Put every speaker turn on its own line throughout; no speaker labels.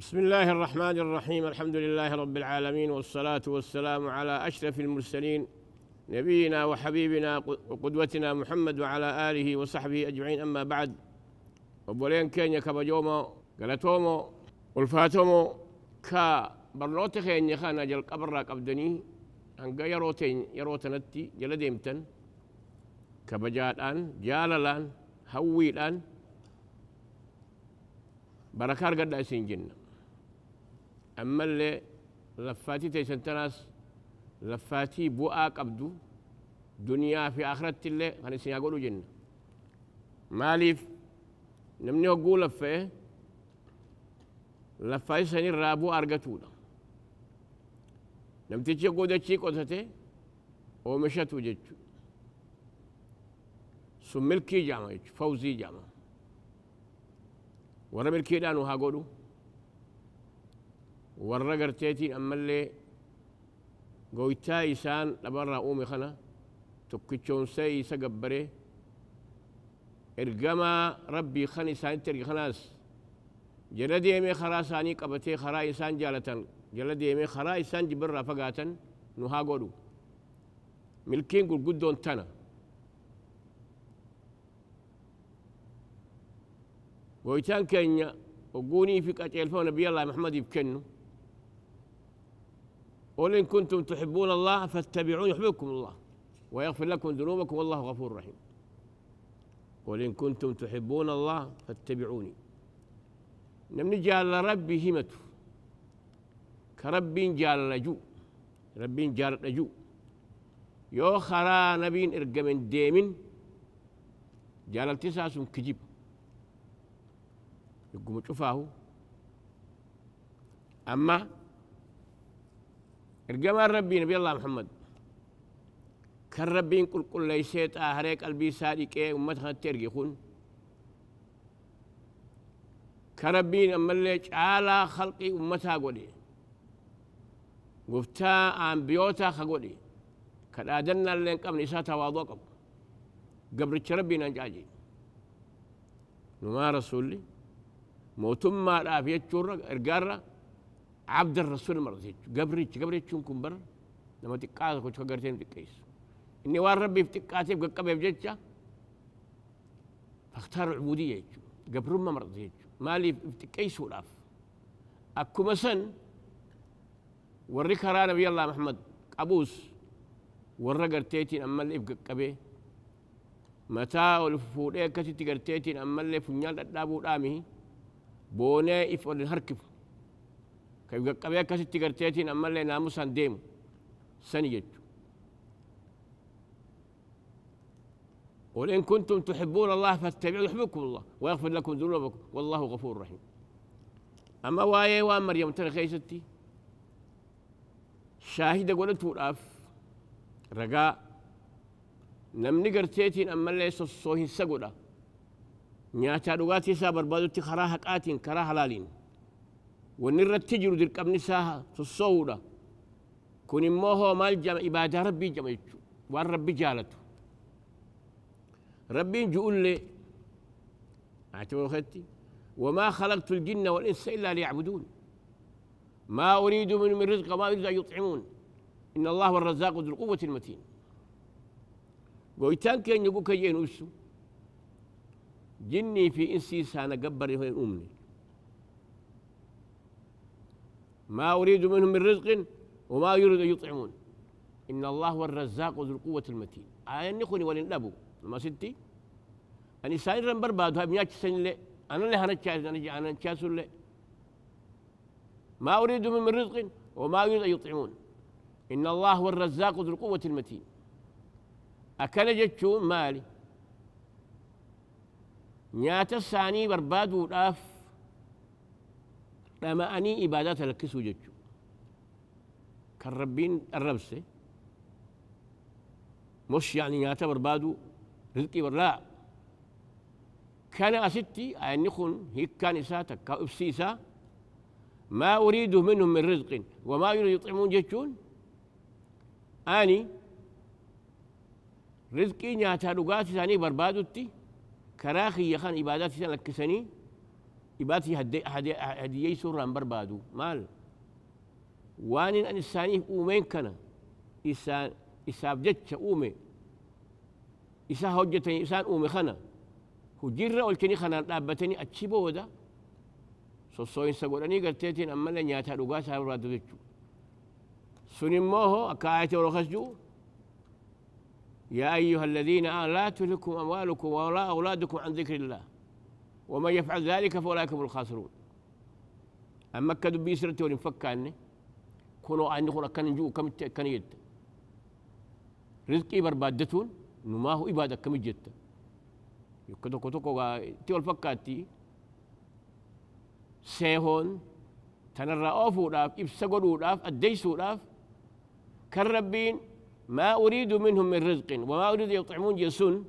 بسم الله الرحمن الرحيم الحمد لله رب العالمين والصلاة والسلام على أشرف المرسلين نبينا وحبيبنا وقدوتنا محمد وعلى آله وصحبه أجمعين أما بعد وبولين كينيا كبجومو قلتومو والفاتومو كا برنوت خينيا خانا جل قبر أبدني هنقا يروتين يروتنتي جل ديمتن كبجات آن جاللان هوي الآن بركار قد أسين جنة أما اللي لفاتي تيشن تناس لفاتي بؤا قبدو دنيا في آخرة اللي خلي سيقولوا جنة ماليف نمني أقول لفه لفاي سني رابو أرغتونا نمتيجي قودة شيء قدسته ومشتو جتشو سو ملكي جامع فوزي جامع ورا ملكي دانو ها warra garteetii ammallee goytaa isaan dhabarraa uume kana tokkichoonsee isa gabbaree ergamaa rabbii kan isaanitti erge kanaas jala deemee karaa isaanii qabatee karaa isaan jaalatan jala deemee karaa isaan jibirraa fagaatan nu haa godhu milkiin gurguddoon tana goytaan keenya ogguunii fi qaceelfama nabiyyi allah muhammadiif kennu قل إن كنتم تحبون الله فاتبعون يحببكم الله ويغفر لكم ذنوبكم والله غفور رحيم قل إن كنتم تحبون الله فاتبعوني نمني جال ربي همته كرب جال لجو رب جال لجو يو خرا نبين إرقمن ديمن جال التساس كجيب يقوم تشوفاه أما الجمال ربي نبي الله محمد كان ربي كل قل ليسيت آهريك قلبي سادك إيه أمت خنتير خون كان ربي أما اللي على خلقي وما قولي قفتا عن بيوتا خقولي كان آدنا اللي نقام نساء تواضع قبل قبل ربي ننجاجي نما رسولي موتما الآفية تشورة إرقارة عبد الرسول مرتج قبري قبري تكون بر لما تقاعد كنت قرتين تقيس إني وار ربي بتقاتب قب بجتة فاختار العبودية قبر ما مرتج مالي بتقيس ولاف أكو مسن وريك هرا نبي الله محمد أبوس ورا قرتيتين أما اللي بقبي متى الفودية كتي تقرتيتين أما اللي فنيال الدابو دامي بوني إف والهركف ka qaqqabee akkasitti garteetiin أما naamusaan deemu sani jechu قل إن كنتم تحبون الله فاتبعوا يحبكم الله ويغفر لكم ذنوبكم والله غفور رحيم أما واي وامر يوم ترى ستي شاهدة قلت وراف رقاء نمني قرتيتين أما اللي صوهين سقولا نياتا رقاتي سابر بادو تخراها قاتين كراها لالين وان الرتجر ذي القبن ساها تصودا كن ما هو مال جم عباده ربي جم وان ربي جالته ربي يقول لي اعتبر خدتي وما خلقت الجن والانس الا ليعبدون ما اريد منهم من رزق ما اريد ان يطعمون ان الله هو الرزاق ذو القوه المتين قويتان كان يقول كجين جني في انسي سانا قبر امني ما أريد منهم من رزق وما يريد أن يطعمون إن الله هو الرزاق ذو القوة المتين آية نخوني ولن لبو ما ستي أني سائر رمبر بادو هاي بنياك سن لي أنا لي هنا أنا جي أنا تشاس لي ما أريد منهم من رزق وما يريد أن يطعمون إن الله هو الرزاق ذو القوة المتين أكل جتشون مالي نيات الثاني برباد وراف لما أني إبادات لكسو جتشو كالربين الربسة مش يعني يعتبر بادو رزقي ولا كان أستي نخون هيك كان إساتك كأبسيسا ما أريده منهم من رزق وما يريد يطعمون جتشون أني رزقي نعتا لقاتي ثاني بربادوتي كراخي يخان إباداتي لكسني إباتي هدي هدي هدي سورة بربادو مال وان أن السانيه أومين كنا إسان إساب جت أومي إسا هجتني انسان أومي خنا هجرة والكني خنا لابتني أتشيبو ودا سوسوين سقولني قرتيتين أما لن ياتا لغاسا رادو جتشو سنموه أكايتي ورخسجو يا أيها الذين آمنوا آه لا تلكم أموالكم ولا أولادكم عن ذكر الله ومن يفعل ذلك فأولئك هم الخاسرون أما كدوا بيسرتي ولم فكاني كونوا عندي خورا كان جو كم كان يد رزقي بربادتون نما هو إبادة كم جت يكدو كتو كوا تيول فكاتي سيهون تنرى أوفو راف إبسقلو راف أديسو راف كالربين ما أريد منهم من رزق وما أريد يطعمون جسون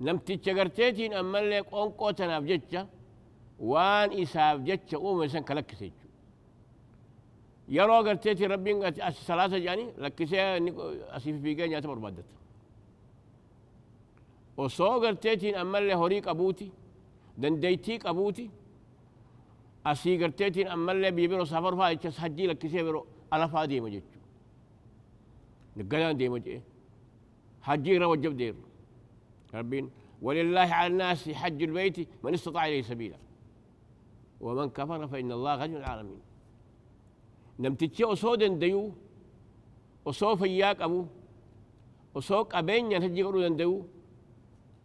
نمتيتش غرتيتين أما اللي قوم قوتنا بجتش وان إساب جتش قوم إسان كلكسيتش يرو غرتيتي ربين الصلاة جاني لكسي أسيف بيقين جاتي مربادت وصو غرتيتين أما اللي هوريك أبوتي دن ديتيك أبوتي أسي غرتيتين أما اللي بيبيرو سفر فاي جس حجي لكسي بيرو على فادي مجتش نقلان دي مجتش حجي روجب ديرو ربين ولله على الناس حج البيت من استطاع إليه سبيلا ومن كفر فإن الله غني العالمين نمتتشي أصودن ديو أصوف إياك أبو أصوك أبين ينهجي قرودن ديو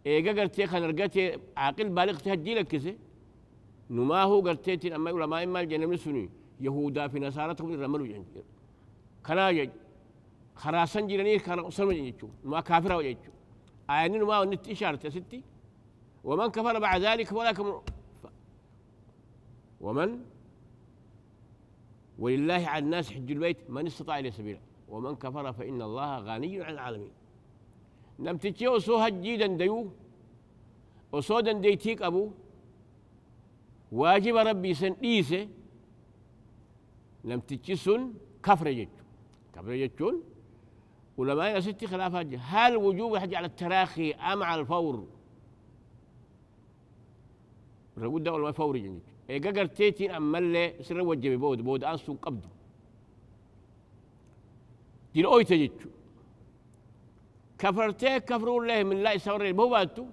إيقا قرتي خان رقاتي عاقل بالغ تهجي لك كسي نما هو قرتي تين أما علماء إما الجنة من السنين يهودا في نصارى تقول رملوا جنجر كنا يج خراسان جيراني كان أصلا جنجر ما كافر هو آيانين ما نت إشارة يا ستي ومن كفر بعد ذلك ولكن ومن ولله على الناس حج البيت من استطاع إلى سبيله ومن كفر فإن الله غني عن العالمين نم تتشي وسو هجيدا ديو وسودا ديتيك أبو واجب ربي سن إيسي نم تتشي سن كفر جيتشون كفر جيتشون ولما يا ستي خلاف هل وجوب الحج على التراخي ام على الفور؟ رقود دول فوري جنج اي ققر تيتين ام ملي سر وجبي بود بود انسو قبض دين اوي تجتشو كفرتي كفروا الله من لا يسوري بوباتو باتو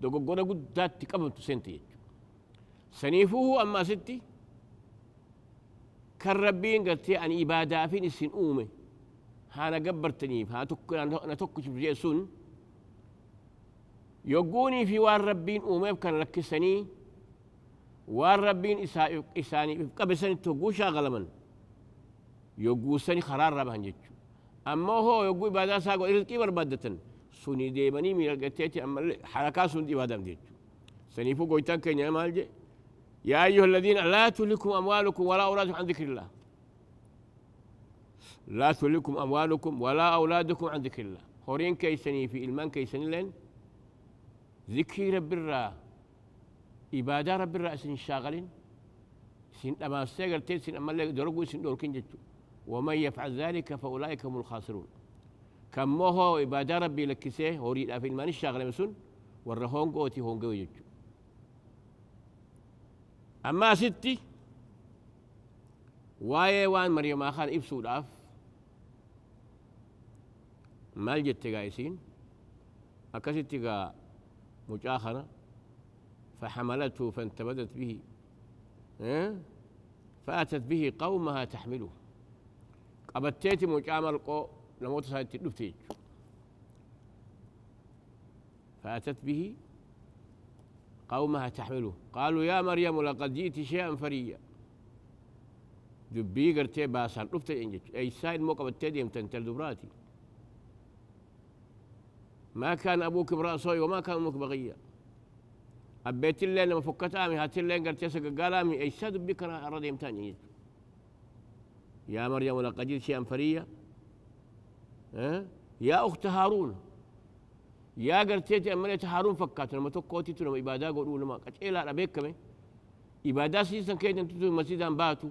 دوغوغونا قد داتي قبض سنتي سنيفوه اما ستي كربين قلتي ان عباده فين السن اومي هانا قبرتني ها تك انا تكش بجي سن يقوني في وار ربين وما كان ركسني وار ربين اساني قبل سنة تقوشا غلما يقوسني خرار ربهن جتشو أما هو يقوي بعدها ساقو إرزقي بربادة سوني ديماني من القتيتي أما حركات سوني دي بادم جتشو سني فوق ويتاك يا مالجي يا أيها الذين لا تلكم أموالكم ولا أولادكم عن ذكر الله لا تلكم أموالكم ولا أولادكم عن ذكر الله خورين كيسني في إلمان كيسني لين ذكر رب الرا إبادة رب الرا سن شاغلين سن أما سيغر تيت سن أما لك درقو سن دوركين جتو ومن يفعل ذلك فأولئك هم الخاسرون كم هو إبادة ربي لكسيه هوري في إلمان الشاغلين مسون ورهون قوتي هون قوي جتو أما ستي وايه وان مريم آخر إبسو الأف maal jettegaa isiin akkasittigaa mucaa kana فحملته فانتبذت به إيه؟ فأتت به قومها تحمله قبتيتي مجام القو نموت سايت دفتيج فأتت به قومها تحمله قالوا يا مريم لقد جئت شيئا فريا دبي قرتي باسان دفتي انجج اي سايد مو قبتيتي يمتن تلدبراتي ما كان أبوك امرأ صوي وما كان أمك بغية أبيت اللين لما فكت آمي هات اللين قلت يسك قال آمي أي ساد بك تاني يا مريم ولقد جئت شيئا فريا أه؟ يا أخت هارون يا قرتيت مريت هارون فكات لما تكوتي تنم إبادة قولوا لما قلت إيه لا أبيك كمي إبادة سيسن كيد أن تتو مسجدا باتو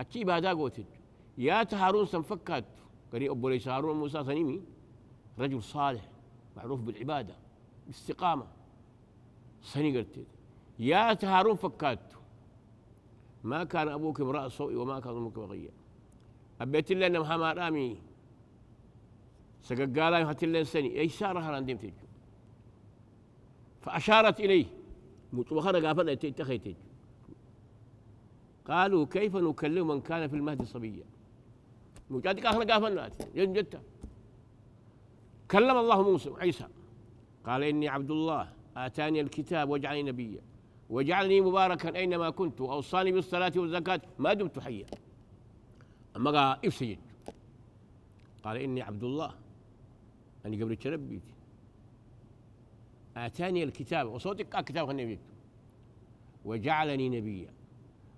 أتي إبادة قوتي يا تهارون سنفكات قري أبو ليس هارون موسى سنيمي رجل صالح معروف بالعباده باستقامه سني قلت يا تهارون فكاته ما كان ابوك امرأة سوء وما كان امك بغيا ابيت لنا أنه ما رامي سققالا يهت الله سني اي ساره هران ديم تجو فاشارت اليه مطبخنا قافل تخيتج قالوا كيف نكلم من كان في المهد صبيا مجادك اخنا قافل ناتي كلم الله موسى عيسى قال إني عبد الله آتاني الكتاب وجعلني نبيا وجعلني مباركا أينما كنت وأوصاني بالصلاة والزكاة ما دمت حيا أما قال إفسجد قال إني عبد الله أني قبل تربيت آتاني الكتاب وصوتك آه كتاب النبي وجعلني نبيا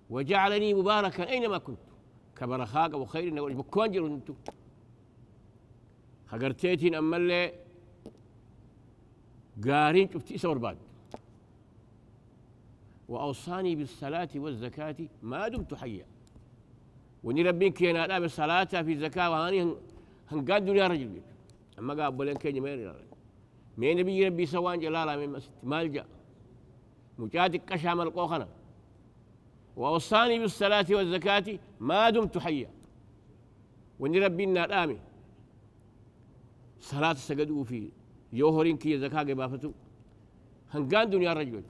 وجعلني مباركا أينما كنت كبر خاق وخير بكون أنتو هقرتيتين أما اللي قارين شفتي سور بعد وأوصاني بالصلاة والزكاة ما دمت حيا وني ربين كينا لا بالصلاة في الزكاة وهاني هنقاد دنيا رجل بيت أما قاب بولين كيني ما يرى مين نبي ربي سوان جلالا من مسجد مالجا مجاتك كشام القوخنا وأوصاني بالصلاة والزكاة ما دمت حيا وني ربي النار صلاة سجدوا في يوهرين كي زكاة بافتو هنقان دنيا رجل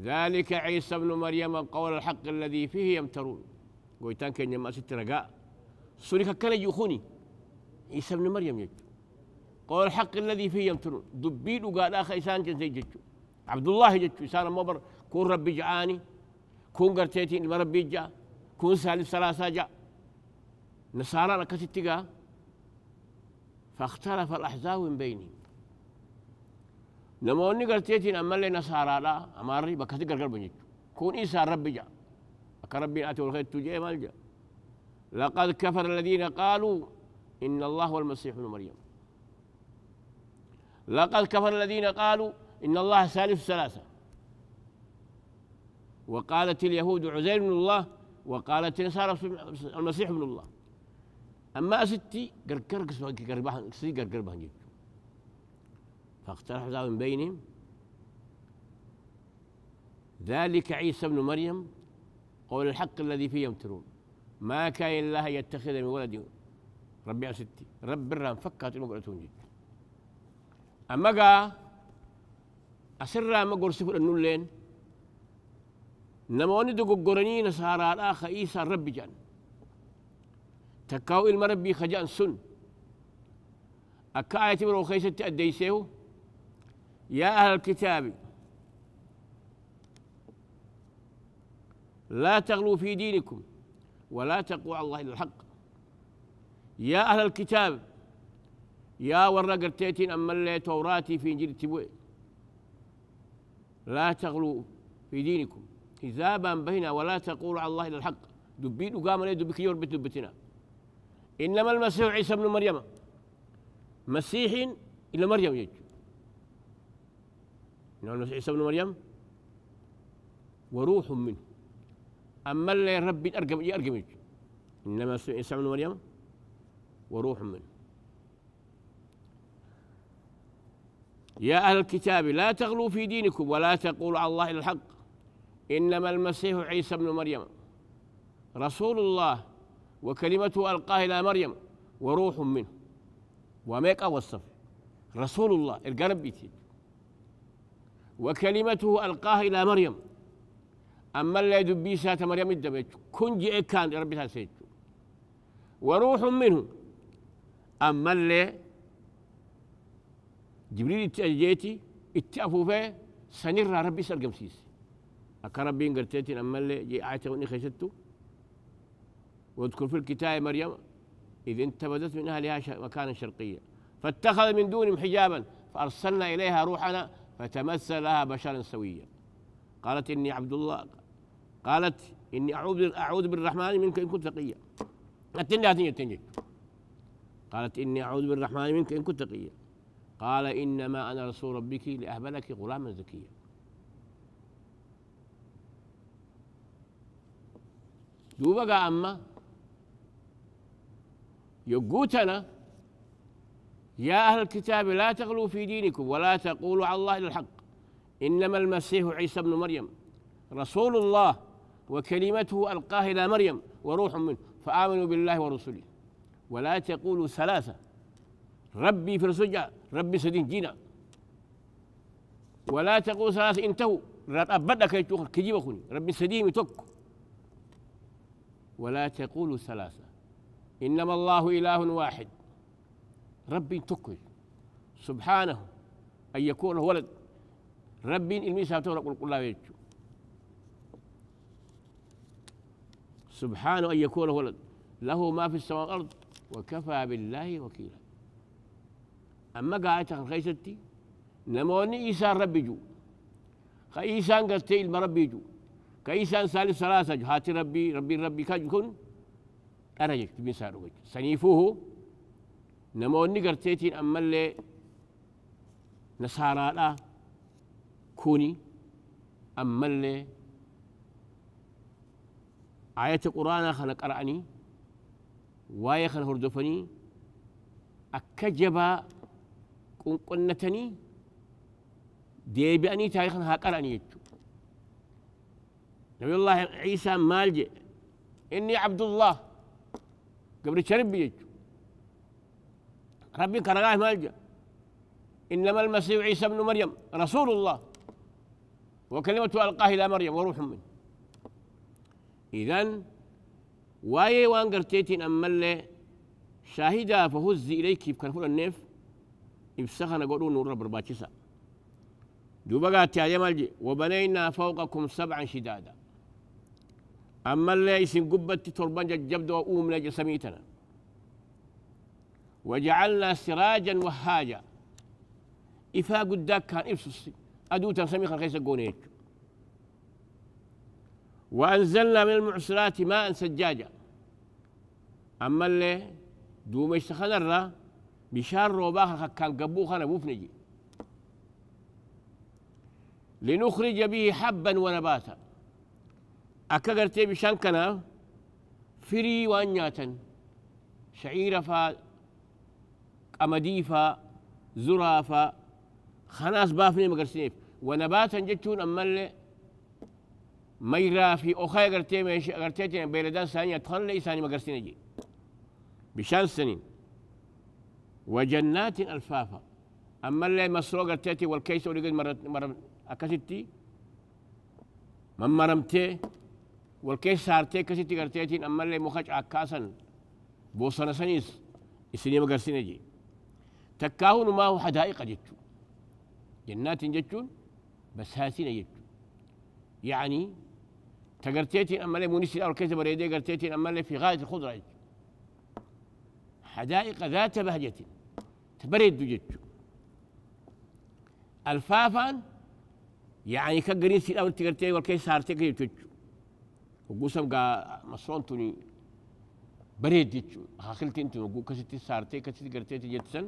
ذلك عيسى ابن مريم قول الحق الذي فيه يمترون قويتان كان يما ست رقاء سوريك كان يخوني عيسى ابن مريم يجو قول الحق الذي فيه يمترون دبيل وقال اخ إسان جنزي جتو عبد الله جتو إسان مبر كون ربي جعاني كون قرتيتي مربي جا كون سالف سلاسة جا نصارى كتتقى فاختلف الأحزاب من بينهم نموني قرتيتين أما اللي نصارى لا أماري بكتي قرقر بنجد كون إيسا ربي جاء أكا ربي آتي والخير تجي مالجا لقد كفر الذين قالوا إن الله والمسيح ابن مريم لقد كفر الذين قالوا إن الله ثالث ثلاثة وقالت اليهود عزير بن الله وقالت النصارى المسيح ابن الله أما ستي قرقر سي قرقر بهن فاقترح ذا من بينهم ذلك عيسى ابن مريم قول الحق الذي فيه يمترون ما كان الله يتخذ من ولد ربي ستي رب الرام فكت المقرتون جد أما قا أسرى ما قرسي فلن نولين نموني دقو قرنين سارا الآخر إيسى ربي جان تكاو المربي خجان سن أكا آية برو خيسة أديسيه يا أهل الكتاب لا تغلوا في دينكم ولا تقوا على الله إلا الحق يا أهل الكتاب يا ورا قرتيتين أما اللي توراتي في إنجيل تبوي لا تغلوا في دينكم إذا بان بهنا ولا تقولوا على الله إلا الحق دبين وقام لي دبك يور بتنا إنما المسيح عيسى ابن مريم مسيح إلى مريم يجو إنما المسيح عيسى ابن مريم وروح منه أما اللي ربي أرقم يرقم يجو إنما المسيح عيسى ابن مريم وروح منه يا أهل الكتاب لا تغلوا في دينكم ولا تقولوا على الله إلا الحق إنما المسيح عيسى ابن مريم رسول الله وكلمته ألقاها إلى مريم وروح منه وميقا وصف رسول الله القرب وكلمته ألقاها إلى مريم أما لا يدبي سات مريم الدبيت كن جئ كان ربي تاسيت وروح منه أما لا جبريل جيتي اتأفو فيه سنر ربي سرقم سيس أكا ربي انقرتيتي أما لا جئ عاتوني خيشتو واذكر في الكتاب مريم إذ انتبذت من أهلها مكانا شرقيا فاتخذ من دونهم حجابا فأرسلنا إليها روحنا فتمثل لها بشرا سويا قالت إني عبد الله قالت إني أعوذ أعوذ بالرحمن منك إن كنت تقيا أتني أتني أتني قالت إني أعوذ بالرحمن منك إن كنت تقيا قال إنما أنا رسول ربك لأهب لك غلاما زكيا دوبا أما يقوتنا يا أهل الكتاب لا تغلوا في دينكم ولا تقولوا على الله إلا الحق إنما المسيح عيسى ابن مريم رسول الله وكلمته ألقاه إلى مريم وروح منه فآمنوا بالله ورسله ولا تقولوا ثلاثة ربي في رسجة ربي سدين جينا ولا تقولوا ثلاثة انتهوا رات أبدا كي تجيب ربي سدين يتوك ولا تقولوا ثلاثة إنما الله إله واحد ربي تكوي سبحانه أن يكون ولد ربي إلمي ساتورا قل قل الله سبحانه أن يكون ولد له ما في السماء والأرض وكفى بالله وكيلا أما قاعدة خيستي نموني إيسان ربي جو خيسان قلت إلما ربي جو كإيسان سالي سلاسة هاتي ربي ربي ربي كاج كن أنا جك تبين ساروج سنيفوه نموني تيتين أما اللي نصارى لا كوني أما اللي آية القرآن خلق قرأني واي خلق هردفني أكجبا قنقنتني ديبأني تاريخا هاقرأني يجو نبي الله عيسى مالجي إني عبد الله قبل شرب بيج ربي كرغاه مالجا إنما المسيح عيسى بن مريم رسول الله وكلمة ألقاه إلى مريم وروح منه إذن واي وان قرتيتين اللي شاهدا فهز إليك بكرفون النيف إبسخنا قولوا نور رب برباتشسا دوبا قاتي يا مالجي وبنينا فوقكم سبعا شدادا أما اللي يسن قبتي تربان جبد وأومنا جسميتنا وجعلنا سراجا وهاجا إفا قداك كان إبسس أدوتا سميخا خيسا قونيك وأنزلنا من المعصرات ماء سجاجا أما اللي دوم اشتخنا الرا بشار روباخا كان قبوخا نبوفنجي لنخرج به حبا ونباتا akka gartee bishaan kana firii waan nyaatan shaciira faa qamadii faa zuraa faa kanaas baafnee magarsineef wanabaatan jechuun ammallee mayraa fi okaa agartee meeshii agartee ta'e beeladaan isaanii nyaatu kanallee isaanii magarsiine jedhe bishaan saniin wajannaatiin alfaafa ammallee masroo agartee wal keessa oligat akkasitti mammaramtee والكيس كسي كسيتي تين أما اللي مخج عكاسا بوصنا سنيس ما مقرسين جي تكاهون ما هو حدائق جتشو جنات جتشون بس هاتين جتشو يعني تين أما اللي مونيسي أو كيس بريدي تين أما اللي في غاية الخضرة جتشو حدائق ذات بهجة تبرد جتشو الفافان يعني كقرين سيد أول تقرتي والكيس سارتي جتشو وقسم قا مصرون توني بريد ديتشو هاخلت انت وقو كسيتي سارتي كسيتي قرتيتي جتسن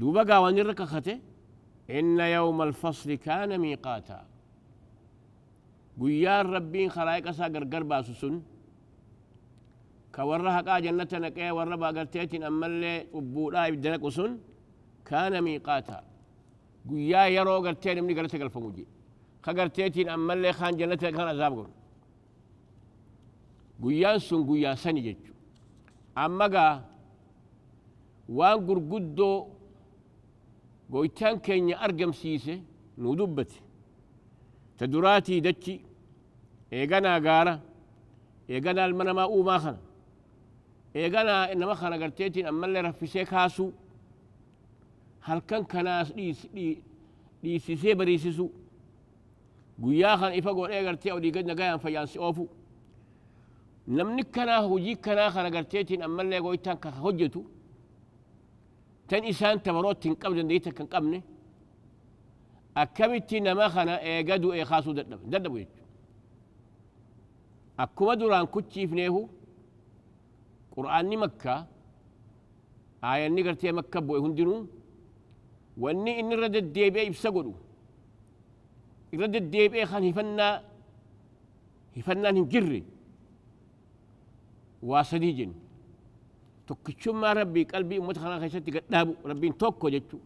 دوبا قا ونرك إن يوم الفصل كان ميقاتا قويا ربين خرائك أسا قرقر باسسن كورها قا جنتنا كي وربا قرتيتي نملي قبولا يبدنك وسن كان ميقاتا قويا يرو قرتين مني قرتك الفموجي kagarteetiin ammallee kaan jannata kan azaab godhu guyyaan sun guyyaa sani jechu amma gaa waan gurguddoo goytaan keenya argamsiise nuu dubbate ta duraatii dachi eeganaa gaara eeganaa ilma namaa uumaa kana eeganaa nama kana garteetiin ammallee raffisee kaasuu halkan kanaas dhiisisee bariisisuu guyyaa ifa godhee agartee olii gad nagayaan fayyaansi oofu namni kanaa hojii kanaa kan agarteetiin ammallee gooytaan ka hojjetu tan isaan tabarootti hin qabne dandeeyta kan qabne akkamitti nama kana eegadu eekaasuu dadhabe dadhabu jechuudha akkuma duraan kuchiifneehu qur'aanni makkaa aayanni gartee makka bu'e hundinuu wanni inni irra deddeebi'ee ibsa godhu يرد الديب إيه خان يفنى يفنى نجرى واسديجن تكشم ما ربي قلبي متخنا خشتي قد دابو ربي توكو جتشو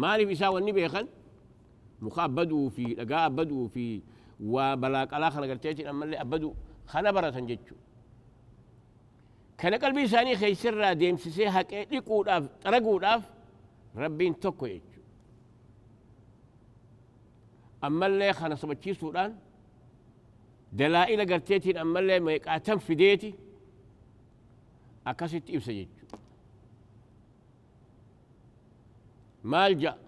ما لي في ساوى النبي خان مخابدو في لقا أبدو في وبلاك على خلق التيتين أما اللي أبدو خانا برا سنجتشو كان قلبي ساني خيسر ديمسيسي هكي إيه، لقود أف رقود أف ربي توكو جتشو أما اللي خنا سبتشي سودان دلائل قرتيتين أما اللي ميك أتم في ديتي أكاسيت إبسا سجد مالجا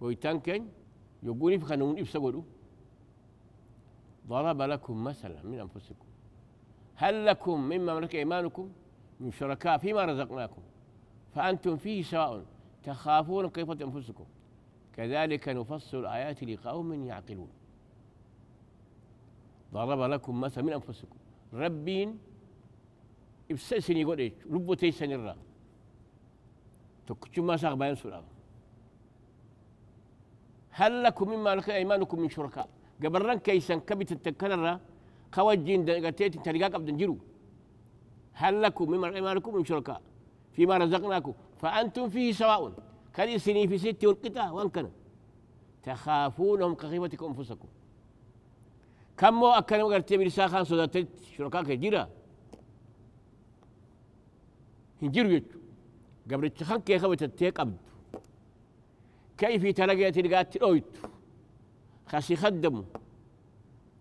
ويتان كين يقولي في خانون إبسا قولوا ضرب لكم مثلا من أنفسكم هل لكم مما ملك إيمانكم من شركاء فيما رزقناكم فأنتم فيه سواء تخافون كيف أنفسكم كذلك نفصل الآيات لقوم يعقلون ضرب لكم مثلا من أنفسكم ربين إبسسني يقول إيش ربو تيسن الرا ما ساق بيان سلام هل لكم مما لك أيمانكم من شركاء قبل ران كيسن كبت التكرر خواجين دقتيت تلقاك أبدا جرو هل لكم مما أيمانكم من شركاء فيما رزقناكم فأنتم فيه سواء كان سنين في ستي والقطع وانكنا تخافونهم كخيفتكم انفسكم كم مو اكنا وقرتي من ساخان صداتت شركاء كجيرا هنجيرو يجو قبل التخان كي خبت التيك أبد كيف تلقيت تلقات تلويت خاسي خدمو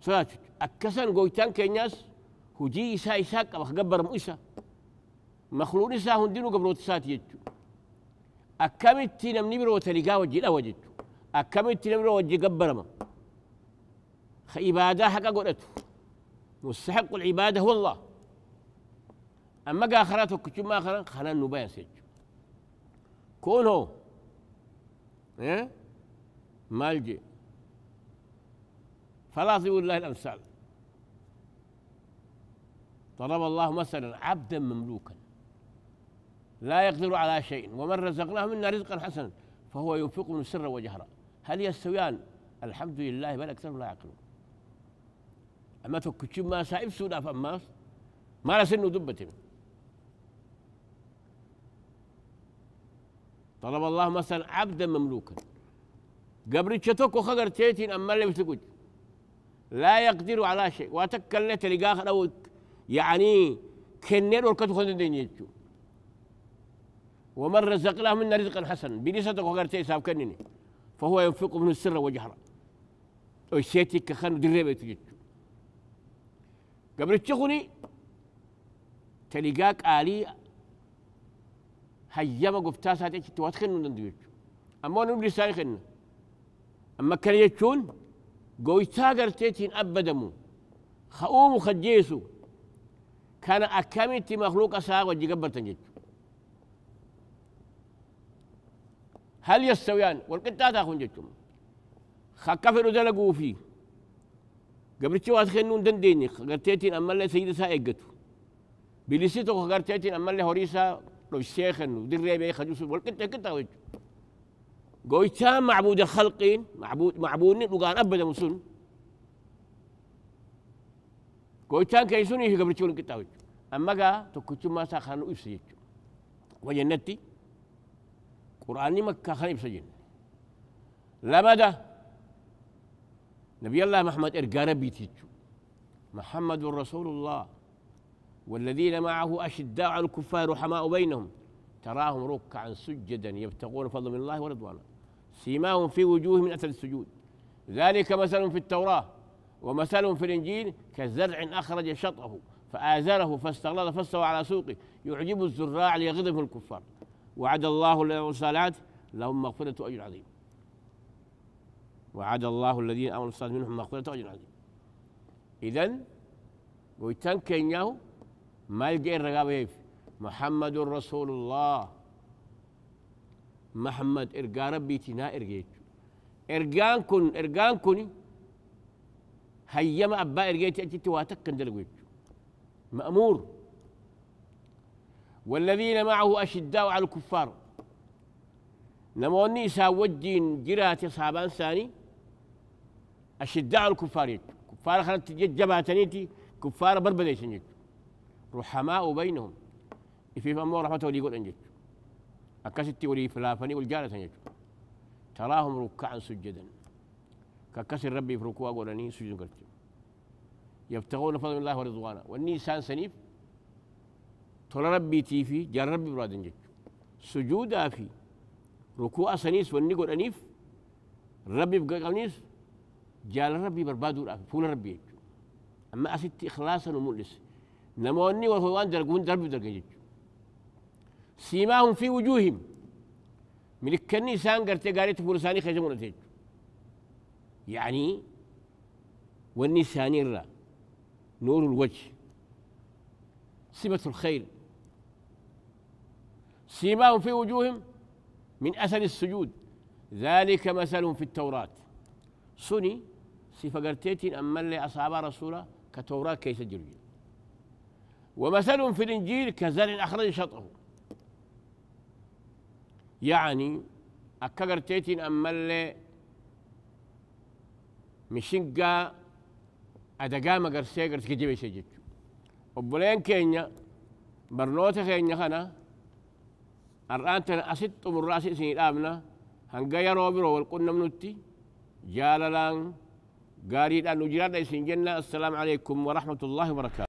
صلاتك أكسن قويتان كي كيناس هجي إساء إساء أبخ قبر مؤسا مخلون إساء هندينو قبل التساتي يجو أكملت لم نبر وتلقا وجي لا وجدت أكملت لم نبر وجي قبر ما عبادة حقا قلت مستحق العبادة هو الله أما قاخرات وكتب ما آخر خلا نبايا سج كونه إيه؟ مالجي فلا ضيب الله الأمثال ضرب الله مثلا عبدا مملوكا لا يقدر على شيء ومن رزقناه منا رزقا حسنا فهو ينفق من سرا وجهرا هل يستويان الحمد لله بل أكثرهم لا يعقلون أما تكتش ما سائب سودا فماس ما لسنه دبتهم طلب الله مثلا عبدا مملوكا قبل تشتوك وخقر تيتين أما اللي بتقول لا يقدر على شيء واتكلت لقاخ أو يعني كنير وركتو خندين ومن رزقناه منا رزقا حسنا بليسة وقرتي حساب كنني فهو ينفق من السر وجهرا وشيتك كخان دريبة تجد قبل تشخني تلقاك آلي هيما قفتاسها تيجي تواتخن من ندويج أما أنا بلي سايخن أما كان يجون قويتا قرتيتين أبدمو خؤوم خجيسو كان تي مخلوق أساق وجي قبرتن جيتو هل يستويان والقطات أخون جتهم خكفر دلقوا فيه قبل تشوات خنون دنديني قرتيتين أما اللي سيدة سائقته بلسيتو قرتيتين أما اللي هوريسا لو الشيخن ودري بي خجوس والقطة قطة وجه قويتا معبود الخلقين معبود معبود وقال أبدا مسلم قويتا كيسوني قبل تشون قطة وجه أما قا تكتشم ما ساخنو إفسيتشو وجنتي قرآن مكة خنيب سجن لمدة نبي الله محمد إرقى بيتيتشو محمد رسول الله والذين معه أشداء على الكفار رحماء بينهم تراهم ركعا سجدا يبتغون فضل من الله ورضوانه سيماهم في وجوههم من أثر السجود ذلك مثل في التوراة ومثل في الإنجيل كزرع أخرج شطه فآزره فاستغلظ فاستوى على سوقه يعجب الزراع ليغضبه الكفار وعد الله له الصالحات لهم مغفرة وأجر عظيم وعد الله الذين آمنوا الصالحات منهم مغفرة وأجر عظيم إذن ويتن كينياو ما يلقى إيه الرقابة محمد رسول الله محمد إرقى ربي تنا إرقيت إرقان كن إرقان كن ما أبا إرقيت أجت تواتك كندلقيت مأمور والذين معه أشداء على الكفار نموني ساوجين جرات صحابان ثاني أشداء على الكفار كفار خلت جبهتنيتي كفار بربديشن رحماء بينهم في فمو رحمة ولي يقول أنجت أكستي ولي فلافني والجالة أنجت تراهم ركعا سجدا ككسر ربي في ركوع ولني سجد قلت يبتغون فضل الله ورضوانه والنيسان سنيف tola rabbiitii fi jaala rabbi biraadan jechu sujuudaa fi rukuu'a saniis wanni godhaniif rabbiif gaqabniis jaala rabbii barbaaduudhaaf fuula rabbi jechu amma asitti ikhlaasa nu mul'ise namoonni waan dargu hun darbiif dargan jechu siimaahum fi wujuuhim milkanni isaan gartee gaariitti fuula isaanii keessa mul'ate jechu yaanii wanni isaanii irraa nuurul wajh صفة الخير سيماهم في وجوههم من أثر السجود ذلك مثل في التوراة سني سيفا قرتيتين أما اللي أصحاب رسوله كتوراة كي يسجلوا ومثلهم في الإنجيل كزرع أخرج شطه يعني أكا أما اللي مشنقا أدقام قرسي قرسي جيبي سجد وبلين كينيا برنوتة كينيا خنا الآن تنا أست رأسي سنين آمنا هنقيا روبرو والقنا منتي جاللان قاري أن نجرد سنجنا السلام عليكم ورحمة الله وبركاته